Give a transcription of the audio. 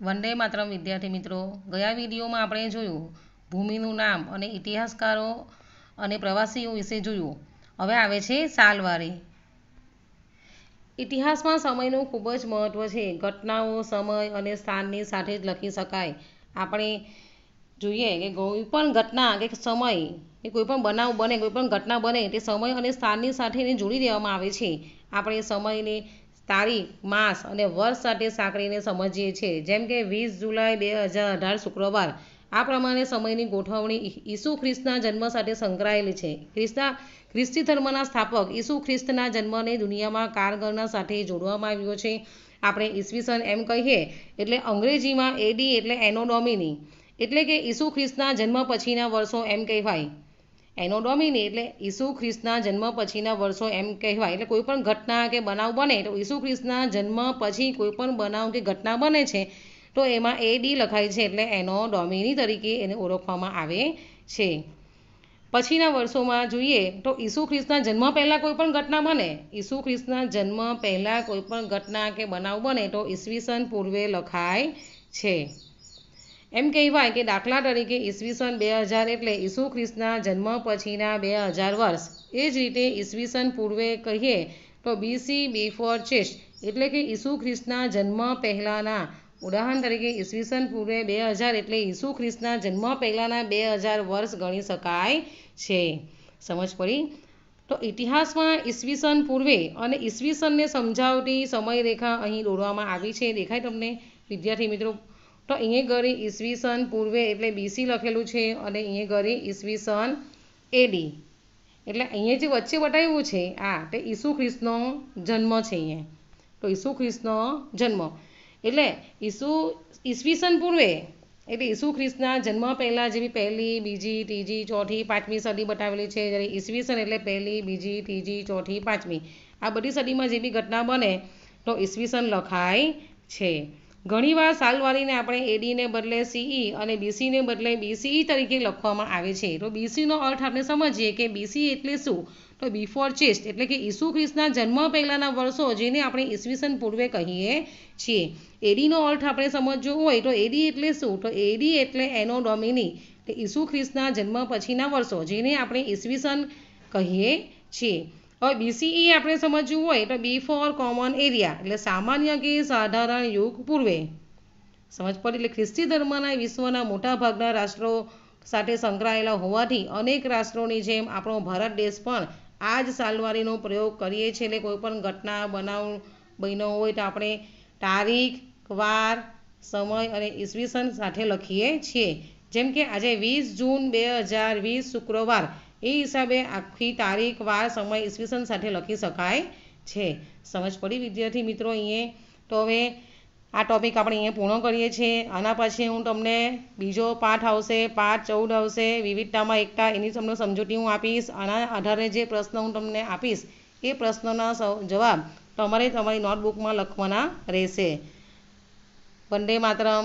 વંદે માતરમ વિદ્યાર્થી મિત્રો ગયા વિડીયોમાં આપણે જોયું ભૂમિનું નામ અને ઇતિહાસકારો અને પ્રવાસીઓ વિશે જોયું હવે આવે છે સાલવારી ઇતિહાસમાં સમયનું ખૂબ જ મહત્ત્વ છે ઘટનાઓ સમય અને સ્થાનની સાથે જ લખી શકાય આપણે જોઈએ કે કોઈ પણ ઘટના કે સમય કે કોઈ પણ બનાવ બને કોઈ પણ ઘટના બને તે સમય અને સ્થાનની સાથે જોડી દેવામાં આવે છે આપણે સમયને તારીખ માસ અને વર્ષ સાથે સાંકળીને સમજીએ છીએ જેમ કે વીસ જુલાઈ બે હજાર અઢાર શુક્રવાર આ પ્રમાણે સમયની ગોઠવણી ઈસુ ખ્રિસ્તના જન્મ સાથે સંકળાયેલી છે ખ્રિસ્તા ખ્રિસ્તી ધર્મના સ્થાપક ઈસુ ખ્રિસ્તના જન્મને દુનિયામાં કારગરના સાથે જોડવામાં આવ્યો છે આપણે ઈસવીસન એમ કહીએ એટલે અંગ્રેજીમાં એડી એટલે એનોડોમિની એટલે કે ઈસુ ખ્રિસ્તના જન્મ પછીના વર્ષો એમ કહેવાય એનો ડોમિની એટલે ઈસુ ખ્રિસ્તના જન્મ પછીના વર્ષો એમ કહેવાય એટલે કોઈ પણ ઘટના કે બનાવ બને તો ઈસુ ખ્રિસ્તના જન્મ પછી કોઈ પણ બનાવ કે ઘટના બને છે તો એમાં એ ડી લખાય છે એટલે એનો ડોમિની તરીકે એને ઓળખવામાં આવે છે પછીના વર્ષોમાં જોઈએ તો ઈસુ ખ્રિસ્તના જન્મ પહેલાં કોઈ પણ ઘટના બને ઈસુ ખ્રિસ્તના જન્મ પહેલાં કોઈ પણ ઘટના કે બનાવ બને તો ઈસવીસન પૂર્વે લખાય છે એમ કહેવાય કે દાખલા તરીકે ઈસવીસન બે હજાર એટલે ઈસુ ખ્રિસ્તના જન્મ પછીના બે હજાર વર્ષ એ જ રીતે ઈસવીસન પૂર્વે કહીએ તો બીસી બિફોર ચેસ્ટ એટલે કે ઈસુ ખ્રિસ્તના જન્મ પહેલાંના ઉદાહરણ તરીકે ઈસવીસન પૂર્વે બે હજાર એટલે ઈસુ ખ્રિસ્તના જન્મ પહેલાંના બે હજાર વર્ષ ગણી શકાય છે સમજ પડી તો ઇતિહાસમાં ઈસવીસન પૂર્વે અને ઈસવીસનને સમજાવતી સમયરેખા અહીં દોરવામાં આવી છે દેખાય તમને વિદ્યાર્થી મિત્રો તો અહીંયા ઘરે ઈસવીસન પૂર્વે એટલે બીસી લખેલું છે અને અહીંયા ઘરે ઈસવીસન એડી એટલે અહીંયા જે વચ્ચે બતાવ્યું છે આ તે ઈસુ ખ્રિસ્તનો જન્મ છે અહીંયા તો ઈસુ ખ્રિસ્તનો જન્મ એટલે ઈસુ ઈસવીસન પૂર્વે એટલે ઈસુ ખ્રિસ્તના જન્મ પહેલાં જેવી પહેલી બીજી ત્રીજી ચોથી પાંચમી સદી બતાવેલી છે જ્યારે ઈસવીસન એટલે પહેલી બીજી ત્રીજી ચોથી પાંચમી આ બધી સદીમાં જેવી ઘટના બને તો ઈસવીસન લખાય છે ઘણીવાર સાલવારીને આપણે એડીને બદલે સીઈ e અને બીસીને બદલે બીસીઈ e તરીકે લખવામાં આવે છે તો બીસીનો અર્થ આપણે સમજીએ કે બીસી એટલે શું તો બિફોર ચેસ્ટ એટલે કે ઈસુ ખ્રિસ્તના જન્મ પહેલાંના વર્ષો જેને આપણે ઈસવીસન પૂર્વે કહીએ છીએ એડીનો અર્થ આપણે સમજવો હોય તો એડી એટલે શું તો એડી એટલે એનો ડોમિની ઈસુ ખ્રિસ્તના જન્મ પછીના વર્ષો જેને આપણે ઈસવીસન કહીએ છીએ હવે બીસીઈ e આપણે સમજવું હોય એટલે બી ફોર કોમન એરિયા એટલે સામાન્ય કે સાધારણ યુગ પૂર્વે સમજ પડી એટલે ખ્રિસ્તી ધર્મના વિશ્વના મોટાભાગના રાષ્ટ્રો સાથે સંકળાયેલા હોવાથી અનેક રાષ્ટ્રોની જેમ આપણો ભારત દેશ પણ આ જ સાલવારીનો પ્રયોગ કરીએ છીએ એટલે કોઈપણ ઘટના બનાવ બન્યો હોય તો આપણે તારીખ વાર સમય અને ઈસવીસન સાથે લખીએ છીએ જેમ કે આજે વીસ જૂન બે હજાર વીસ શુક્રવાર એ હિસાબે આખી તારીખ વાર સમય ઈસવીસન સાથે લખી શકાય છે સમજ પડી વિદ્યાર્થી મિત્રો અહીંયા તો હવે આ ટોપિક આપણે અહીંયા પૂર્ણ કરીએ છીએ આના પછી હું તમને બીજો પાઠ આવશે પાઠ ચૌદ આવશે વિવિધતામાં એકતા એની તમને સમજૂતી હું આપીશ આના આધારે જે પ્રશ્ન હું તમને આપીશ એ પ્રશ્નના જવાબ તમારે તમારી નોટબુકમાં લખવાના રહેશે વંદે માતરમ